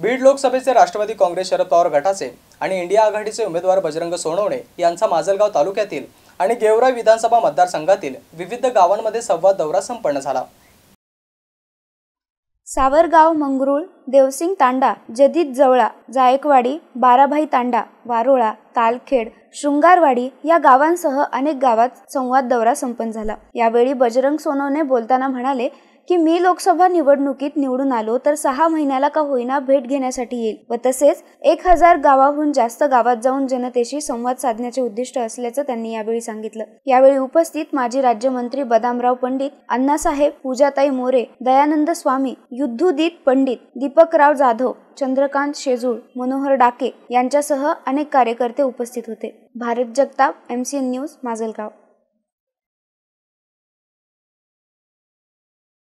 बीड लोकसभेचे राष्ट्रवादी काँग्रेस शरद पवार गटाचे आणि इंडिया आघाडीचे उमेदवार बजरंग सोनवणे यांचा माजलगाव तालुक्यातील आणि गेवराई विधानसभा मतदारसंघातील विविध गावांमध्ये संवाद दौरा संपन्न झाला सावरगाव मंगरुळ देवसिंग तांडा जदीत जवळा जायकवाडी बाराभाई तांडा वारोळा तालखेड शृंगारवाडी या गावांसह अनेक गावात संवाद दौरा संपन्न झाला यावेळी बजरंग सोनवणे बोलताना म्हणाले की मी लोकसभा निवडणुकीत निवडून आलो तर सहा महिन्याला का होईना भेट घेण्यासाठी येईल व तसेच एक हजार गावाहून जास्त गावात जाऊन जनतेशी संवाद साधण्याचे उद्दिष्ट असल्याचं त्यांनी यावेळी सांगितलं यावेळी उपस्थित माजी राज्यमंत्री बदामराव पंडित अण्णासाहेब पूजाताई मोरे दयानंद स्वामी युद्धुदित पंडित दीपकराव जाधव चंद्रकांत शेजूळ मनोहर डाके यांच्यासह अनेक कार्यकर्ते उपस्थित होते भारत जगताप एमसीएन न्यूज माजलगाव